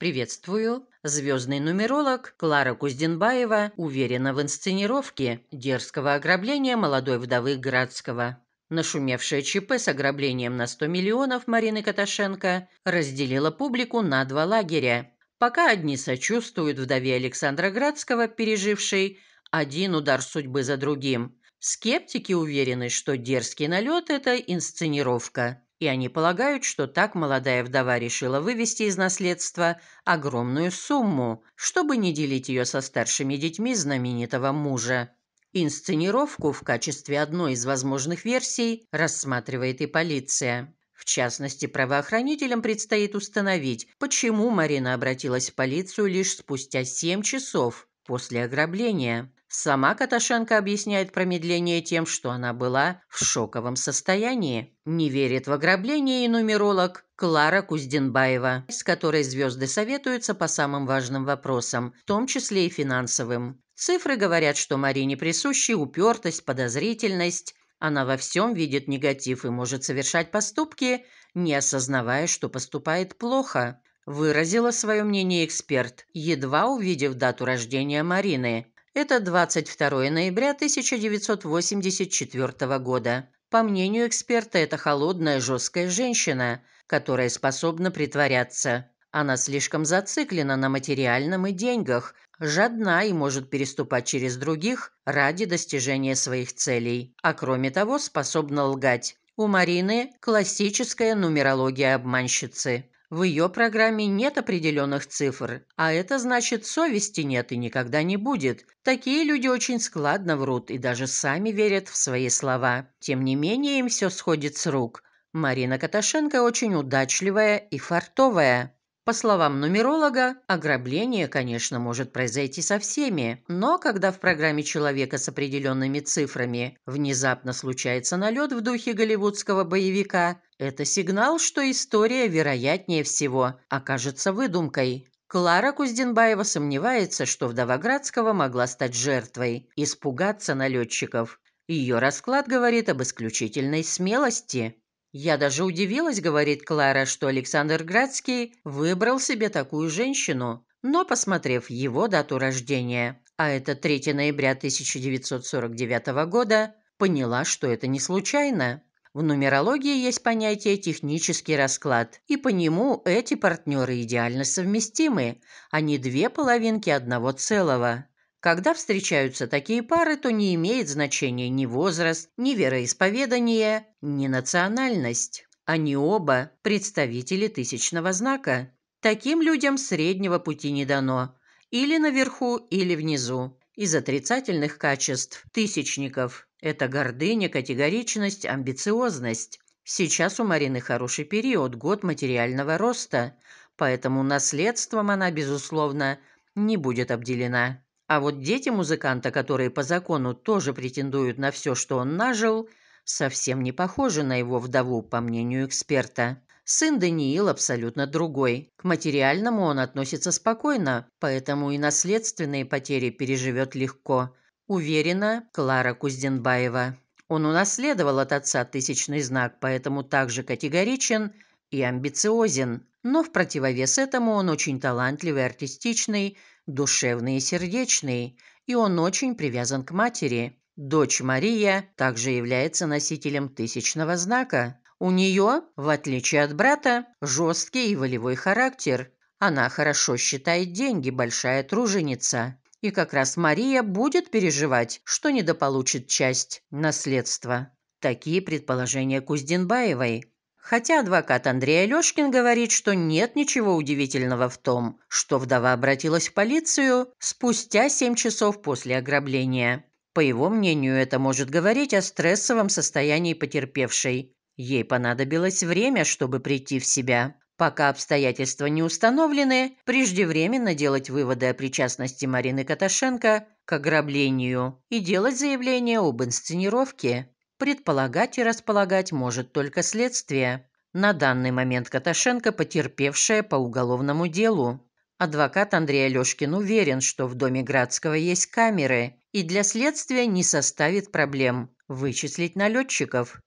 Приветствую. Звездный нумеролог Клара Кузденбаева уверена в инсценировке дерзкого ограбления молодой вдовы Градского. Нашумевшее ЧП с ограблением на 100 миллионов Марины Каташенко разделило публику на два лагеря. Пока одни сочувствуют вдове Александра Градского, пережившей один удар судьбы за другим. Скептики уверены, что дерзкий налет – это инсценировка и они полагают, что так молодая вдова решила вывести из наследства огромную сумму, чтобы не делить ее со старшими детьми знаменитого мужа. Инсценировку в качестве одной из возможных версий рассматривает и полиция. В частности, правоохранителям предстоит установить, почему Марина обратилась в полицию лишь спустя 7 часов после ограбления. Сама Каташенко объясняет промедление тем, что она была в шоковом состоянии. Не верит в ограбление и нумеролог Клара Кузденбаева, с которой звезды советуются по самым важным вопросам, в том числе и финансовым. Цифры говорят, что Марине присущи упертость, подозрительность. Она во всем видит негатив и может совершать поступки, не осознавая, что поступает плохо. Выразила свое мнение эксперт, едва увидев дату рождения Марины. Это 22 ноября 1984 года. По мнению эксперта, это холодная, жесткая женщина, которая способна притворяться. Она слишком зациклена на материальном и деньгах, жадна и может переступать через других ради достижения своих целей, а кроме того способна лгать. У Марины классическая нумерология обманщицы. В ее программе нет определенных цифр, а это значит, совести нет и никогда не будет. Такие люди очень складно врут и даже сами верят в свои слова. Тем не менее, им все сходит с рук. Марина Каташенко очень удачливая и фартовая. По словам нумеролога, ограбление, конечно, может произойти со всеми, но когда в программе человека с определенными цифрами внезапно случается налет в духе голливудского боевика, это сигнал, что история, вероятнее всего, окажется выдумкой. Клара Кузденбаева сомневается, что вдова Градского могла стать жертвой, испугаться налетчиков. Ее расклад говорит об исключительной смелости. «Я даже удивилась, — говорит Клара, — что Александр Градский выбрал себе такую женщину, но, посмотрев его дату рождения, а это 3 ноября 1949 года, поняла, что это не случайно». В нумерологии есть понятие «технический расклад», и по нему эти партнеры идеально совместимы. Они а две половинки одного целого. Когда встречаются такие пары, то не имеет значения ни возраст, ни вероисповедание, ни национальность. Они оба представители тысячного знака. Таким людям среднего пути не дано. Или наверху, или внизу. Из отрицательных качеств – тысячников. Это гордыня, категоричность, амбициозность. Сейчас у Марины хороший период, год материального роста, поэтому наследством она, безусловно, не будет обделена. А вот дети музыканта, которые по закону тоже претендуют на все, что он нажил, совсем не похожи на его вдову, по мнению эксперта. Сын Даниил абсолютно другой. К материальному он относится спокойно, поэтому и наследственные потери переживет легко. Уверена Клара Кузденбаева. Он унаследовал от отца тысячный знак, поэтому также категоричен и амбициозен. Но в противовес этому он очень талантливый, артистичный, душевный и сердечный, и он очень привязан к матери. Дочь Мария также является носителем тысячного знака. У нее, в отличие от брата, жесткий и волевой характер. Она хорошо считает деньги, большая труженица. И как раз Мария будет переживать, что недополучит часть наследства. Такие предположения Кузденбаевой. Хотя адвокат Андрей Алешкин говорит, что нет ничего удивительного в том, что вдова обратилась в полицию спустя 7 часов после ограбления. По его мнению, это может говорить о стрессовом состоянии потерпевшей. Ей понадобилось время, чтобы прийти в себя. Пока обстоятельства не установлены, преждевременно делать выводы о причастности Марины Каташенко к ограблению и делать заявление об инсценировке предполагать и располагать может только следствие. На данный момент Каташенко потерпевшая по уголовному делу. Адвокат Андрей Алешкин уверен, что в доме Градского есть камеры, и для следствия не составит проблем вычислить налетчиков.